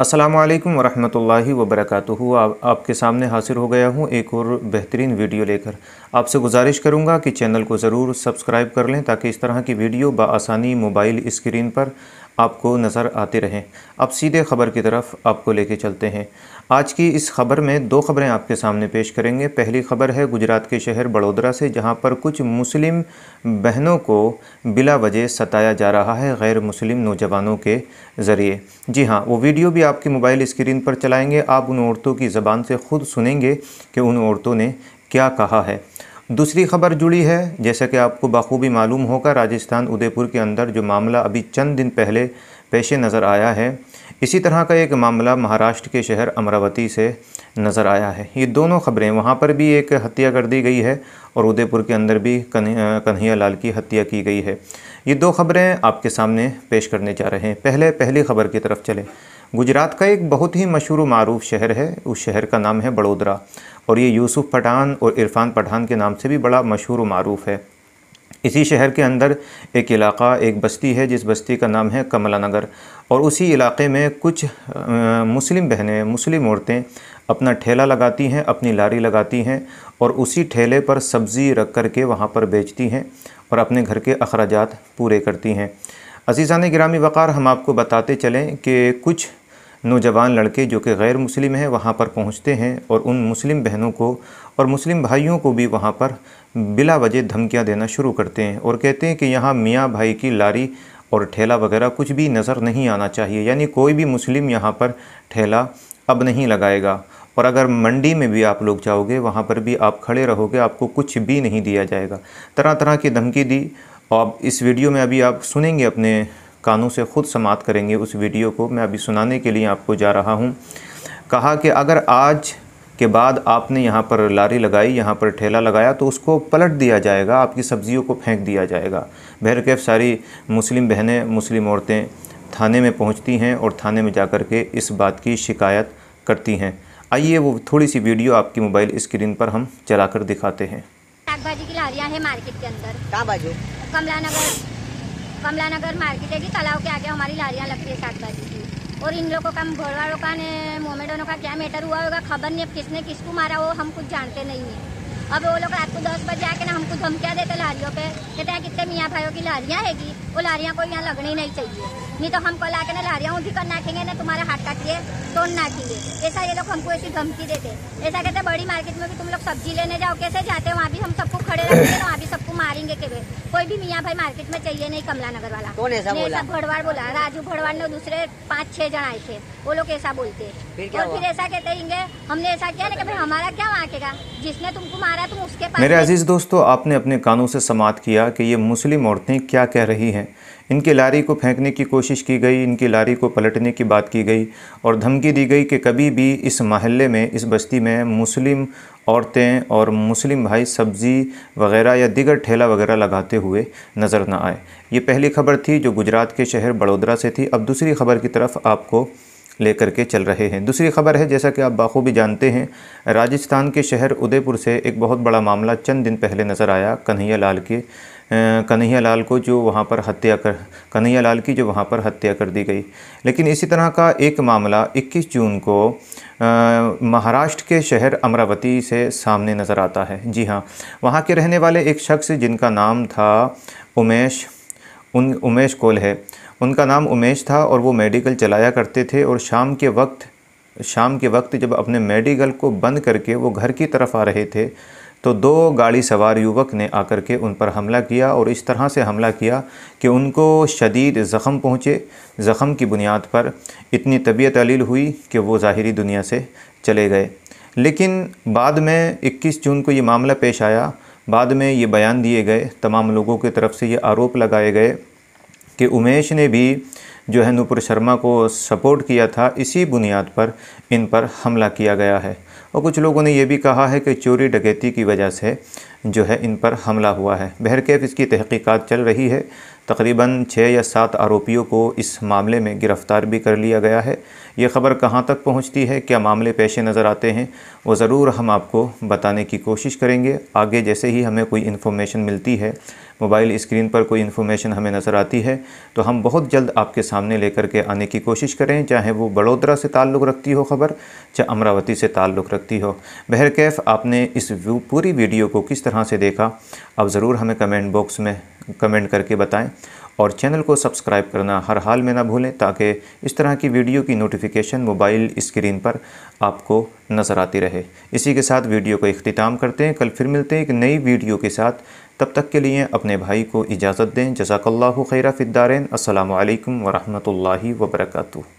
अस्सलाम वालेकुम वरहमतुल्लाहि वबरकातुहू आपके सामने हाजिर हो गया हूँ एक और बेहतरीन वीडियो लेकर आपसे गुजारिश करूँगा कि चैनल को ज़रूर सब्सक्राइब कर लें ताकि इस तरह की वीडियो बसानी मोबाइल स्क्रीन पर आपको नज़र आते रहें अब सीधे ख़बर की तरफ आपको लेके चलते हैं आज की इस खबर में दो खबरें आपके सामने पेश करेंगे पहली खबर है गुजरात के शहर बड़ोदरा से जहां पर कुछ मुस्लिम बहनों को बिला वजह सताया जा रहा है गैर मुस्लिम नौजवानों के ज़रिए जी हाँ वो वीडियो भी आपके मोबाइल स्क्रीन पर चलाएँगे आप उन औरतों की ज़बान से ख़ुद सुनेंगे कि उन औरतों ने क्या कहा है दूसरी खबर जुड़ी है जैसा कि आपको बखूबी मालूम होगा राजस्थान उदयपुर के अंदर जो मामला अभी चंद दिन पहले पेशे नज़र आया है इसी तरह का एक मामला महाराष्ट्र के शहर अमरावती से नज़र आया है ये दोनों खबरें वहाँ पर भी एक हत्या कर दी गई है और उदयपुर के अंदर भी कन्हैया लाल की हत्या की गई है ये दो खबरें आपके सामने पेश करने जा रहे हैं पहले पहली खबर की तरफ चलें गुजरात का एक बहुत ही मशहूर मरूफ शहर है उस शहर का नाम है बड़ोदरा और ये यूसुफ़ पठान और इरफान पठान के नाम से भी बड़ा मशहूर मरूफ है इसी शहर के अंदर एक इलाका एक बस्ती है जिस बस्ती का नाम है कमला नगर और उसी इलाके में कुछ मुस्लिम बहनें मुस्लिम औरतें अपना ठेला लगाती हैं अपनी लारी लगाती हैं और उसी ठेले पर सब्ज़ी रख कर के वहाँ पर बेचती हैं और अपने घर के अखराज पूरे करती हैं अजीज़ान ग्रामी वक़ार हम आपको बताते चलें कि कुछ नौजवान लड़के जो कि गैर मुस्लिम हैं वहाँ पर पहुँचते हैं और उन मुस्लिम बहनों को और मुस्लिम भाइयों को भी वहाँ पर बिला वजह धमकियाँ देना शुरू करते हैं और कहते हैं कि यहाँ मियाँ भाई की लारी और ठेला वगैरह कुछ भी नज़र नहीं आना चाहिए यानी कोई भी मुस्लिम यहाँ पर ठेला अब नहीं लगाएगा और अगर मंडी में भी आप लोग जाओगे वहाँ पर भी आप खड़े रहोगे आपको कुछ भी नहीं दिया जाएगा तरह तरह की धमकी दी और इस वीडियो में अभी आप सुनेंगे अपने कानों से ख़ुद समाप्त करेंगे उस वीडियो को मैं अभी सुनाने के लिए आपको जा रहा हूँ कहा कि अगर आज के बाद आपने यहाँ पर लारी लगाई यहाँ पर ठेला लगाया तो उसको पलट दिया जाएगा आपकी सब्जियों को फेंक दिया जाएगा बहरकैफ सारी मुस्लिम बहनें मुस्लिम औरतें थाने में पहुँचती हैं और थाने में जा कर के इस बात की शिकायत करती हैं आइए वो थोड़ी सी वीडियो आपकी मोबाइल स्क्रीन पर हम चला कर दिखाते हैं भाजी की मार्केट के अंदर कहाँ बाजू कमला नगर कमला नगर मार्केट है कि तालाब के आगे हमारी लारियाँ लगती है साग भाजी की और इन लोगों का घोड़वाड़ों का ने मोमेडोनों का क्या मैटर हुआ होगा खबर नहीं अब किसने किसको मारा वो हम कुछ जानते नहीं है अब वो लोग रात को दस बजे आके ना हमको धमकिया देते लारियों पे कहते हैं कितने मियाँ भाइयों की लारियाँ हैगी वो लारियाँ को यहाँ लगनी नहीं चाहिए नहीं तो हमको ला ना लहरियाँ भी कर नाखेंगे ना तुम्हारा हाथ काटिए तोड़ नाखेंगे ऐसा ये लोग हमको ऐसी धमकी देते ऐसा कहते बड़ी मार्केट में भी तुम लोग सब्जी लेने जाओ कैसे जाते हैं वहाँ भी हम सबको खड़े रखेंगे वहाँ भी सबको मारेंगे के कोई भी मियाँ भाई मार्केट में चाहिए नहीं कमला नगर वाला कौन ऐसा बोला भड़वाड़ बोला राजू भड़वाड़ ने दूसरे पाँच छह जन आए थे वो लोग ऐसा बोलते और फिर ऐसा कहते हैं हमने ऐसा किया ना कि भाई हमारा क्या आकेगा जिसने तुमको मारा तुम उसके पास मेरे अजीज दोस्तों आपने अपने कानों से समाप्त किया कि ये मुस्लिम औरतें क्या कह रही हैं इनकी लारी को फेंकने की कोशिश की गई इनकी लारी को पलटने की बात की गई और धमकी दी गई कि कभी भी इस महल्ले में इस बस्ती में मुस्लिम औरतें और मुस्लिम भाई सब्ज़ी वगैरह या दिगर ठेला वगैरह लगाते हुए नज़र ना आए ये पहली खबर थी जो गुजरात के शहर बड़ोदरा से थी अब दूसरी खबर की तरफ आपको लेकर के चल रहे हैं दूसरी खबर है जैसा कि आप बाखूबी जानते हैं राजस्थान के शहर उदयपुर से एक बहुत बड़ा मामला चंद दिन पहले नज़र आया कन्हैया लाल के कन्हैया लाल को जो वहाँ पर हत्या कर कन्हैया लाल की जो वहाँ पर हत्या कर दी गई लेकिन इसी तरह का एक मामला 21 जून को महाराष्ट्र के शहर अमरावती से सामने नज़र आता है जी हाँ वहाँ के रहने वाले एक शख्स जिनका नाम था उमेश उन उमेश कोल है उनका नाम उमेश था और वो मेडिकल चलाया करते थे और शाम के वक्त शाम के वक्त जब अपने मेडिकल को बंद करके वो घर की तरफ आ रहे थे तो दो गाड़ी सवार युवक ने आकर के उन पर हमला किया और इस तरह से हमला किया कि उनको शदीद ज़ख़म पहुँचे ज़ख़म की बुनियाद पर इतनी तबीयत अलील हुई कि वो ज़ाहरी दुनिया से चले गए लेकिन बाद में 21 जून को ये मामला पेश आया बाद में ये बयान दिए गए तमाम लोगों की तरफ से ये आरोप लगाए गए कि उमेश ने भी जो है नूपुर शर्मा को सपोर्ट किया था इसी बुनियाद पर इन पर हमला किया गया है और कुछ लोगों ने यह भी कहा है कि चोरी डकैती की वजह से जो है इन पर हमला हुआ है बहरकैफ इसकी तहकीकात चल रही है तकरीबन छः या सात आरोपियों को इस मामले में गिरफ़्तार भी कर लिया गया है ये ख़बर कहाँ तक पहुँचती है क्या मामले पेश नज़र आते हैं वो ज़रूर हम आपको बताने की कोशिश करेंगे आगे जैसे ही हमें कोई इन्फॉर्मेशन मिलती है मोबाइल स्क्रीन पर कोई इन्फॉर्मेशन हमें नज़र आती है तो हम बहुत जल्द आपके सामने लेकर के आने की कोशिश करें चाहे वो बड़ोदरा से ताल्लुक़ रखती हो खबर चाहे अमरावती से ताल्लुक़ रखती हो बहरकैफ़ आपने इस पूरी वीडियो को किस तरह से देखा अब ज़रूर हमें कमेंट बॉक्स में कमेंट करके बताएं और चैनल को सब्सक्राइब करना हर हाल में ना भूलें ताकि इस तरह की वीडियो की नोटिफिकेशन मोबाइल स्क्रीन पर आपको नज़र आती रहे इसी के साथ वीडियो को अख्ताम करते हैं कल फिर मिलते हैं एक नई वीडियो के साथ तब तक के लिए अपने भाई को इजाज़त दें जजाकल्ला खैरा फ़िद्दारन अल्लाम वरहमल वर्का